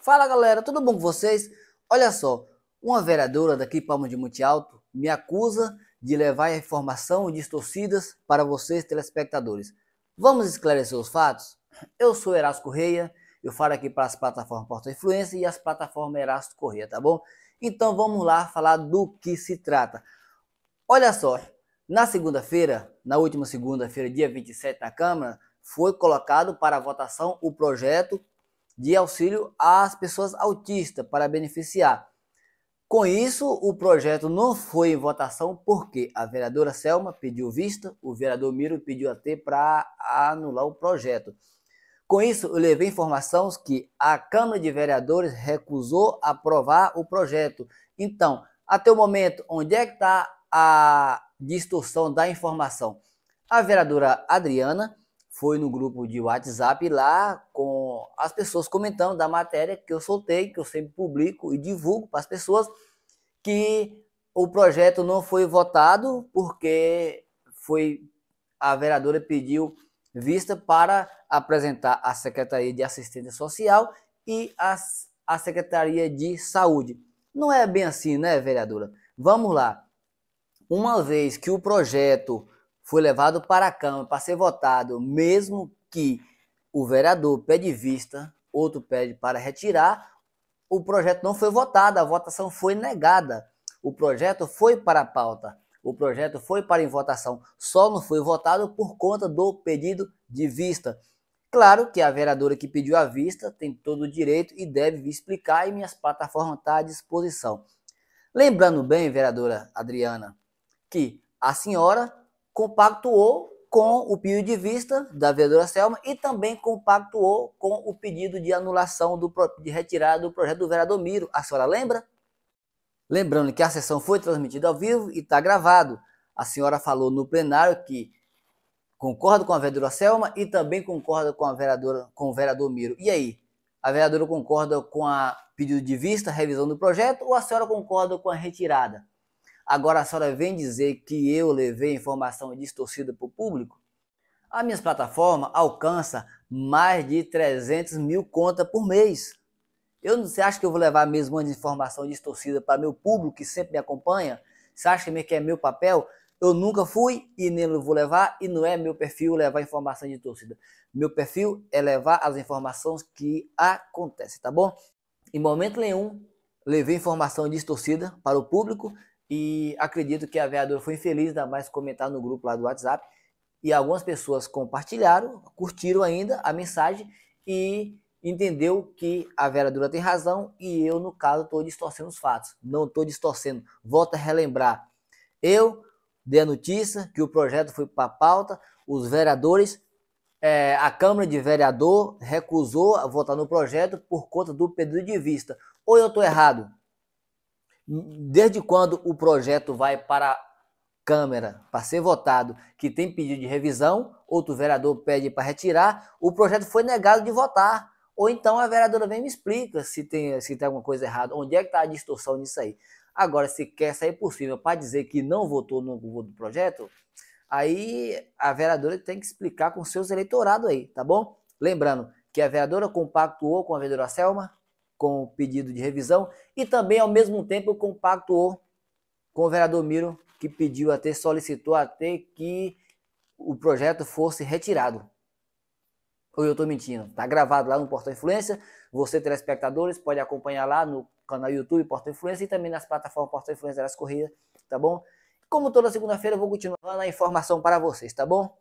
Fala galera, tudo bom com vocês? Olha só, uma vereadora daqui Palmas de Monte Alto me acusa de levar informação distorcidas para vocês telespectadores. Vamos esclarecer os fatos? Eu sou Erasmo Correia, eu falo aqui para as plataformas Porta Influência e as plataformas Erasmo Correia, tá bom? Então vamos lá falar do que se trata. Olha só, na segunda-feira, na última segunda-feira, dia 27 na Câmara, foi colocado para votação o projeto de auxílio às pessoas autistas para beneficiar. Com isso, o projeto não foi em votação porque a vereadora Selma pediu vista, o vereador Miro pediu até para anular o projeto. Com isso, eu levei informações que a Câmara de Vereadores recusou aprovar o projeto. Então, até o momento, onde é que está a distorção da informação? A vereadora Adriana foi no grupo de WhatsApp lá com as pessoas comentando da matéria que eu soltei, que eu sempre publico e divulgo para as pessoas, que o projeto não foi votado porque foi a vereadora pediu vista para apresentar a Secretaria de Assistência Social e a Secretaria de Saúde. Não é bem assim, né, vereadora? Vamos lá. Uma vez que o projeto foi levado para a Câmara para ser votado, mesmo que o vereador pede vista, outro pede para retirar. O projeto não foi votado, a votação foi negada. O projeto foi para a pauta, o projeto foi para em votação, só não foi votado por conta do pedido de vista. Claro que a vereadora que pediu a vista tem todo o direito e deve explicar e minhas plataformas estão tá à disposição. Lembrando bem, vereadora Adriana, que a senhora compactuou com o pedido de vista da vereadora Selma e também compactuou com o pedido de anulação do, de retirada do projeto do vereador Miro. A senhora lembra? Lembrando que a sessão foi transmitida ao vivo e está gravado. A senhora falou no plenário que concorda com a vereadora Selma e também concorda com a vereadora com o vereador Miro. E aí? A vereadora concorda com a pedido de vista, revisão do projeto ou a senhora concorda com a retirada? Agora a senhora vem dizer que eu levei informação distorcida para o público? A minha plataforma alcança mais de 300 mil contas por mês. Eu não, você acha que eu vou levar mesmo uma informação distorcida para meu público que sempre me acompanha? Você acha que é meu papel? Eu nunca fui e nem vou levar, e não é meu perfil levar informação distorcida. Meu perfil é levar as informações que acontecem, tá bom? Em momento nenhum, levei informação distorcida para o público, e acredito que a vereadora foi infeliz, ainda mais comentar no grupo lá do WhatsApp. E algumas pessoas compartilharam, curtiram ainda a mensagem e entendeu que a vereadora tem razão e eu, no caso, estou distorcendo os fatos. Não estou distorcendo. Volto a relembrar. Eu dei a notícia que o projeto foi para a pauta, os vereadores, é, a Câmara de Vereador recusou a votar no projeto por conta do pedido de vista. Ou eu estou errado? desde quando o projeto vai para a Câmara para ser votado, que tem pedido de revisão, outro vereador pede para retirar, o projeto foi negado de votar. Ou então a vereadora vem e me explica se tem, se tem alguma coisa errada, onde é que está a distorção nisso aí. Agora, se quer sair por cima para dizer que não votou no do projeto, aí a vereadora tem que explicar com seus eleitorado aí, tá bom? Lembrando que a vereadora compactuou com a vereadora Selma, com o pedido de revisão e também, ao mesmo tempo, compactuou com o vereador Miro, que pediu até, solicitou até que o projeto fosse retirado. Ou eu estou mentindo? Está gravado lá no Portal Influência. Você, telespectadores, pode acompanhar lá no canal YouTube Portal Influência e também nas plataformas Portal Influência das Correias, tá bom? Como toda segunda-feira, eu vou continuar na informação para vocês, tá bom?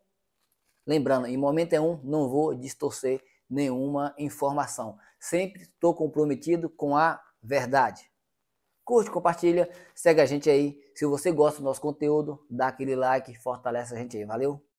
Lembrando, em momento é um, não vou distorcer nenhuma informação. Sempre estou comprometido com a verdade. Curte, compartilha, segue a gente aí. Se você gosta do nosso conteúdo, dá aquele like, fortalece a gente aí. Valeu!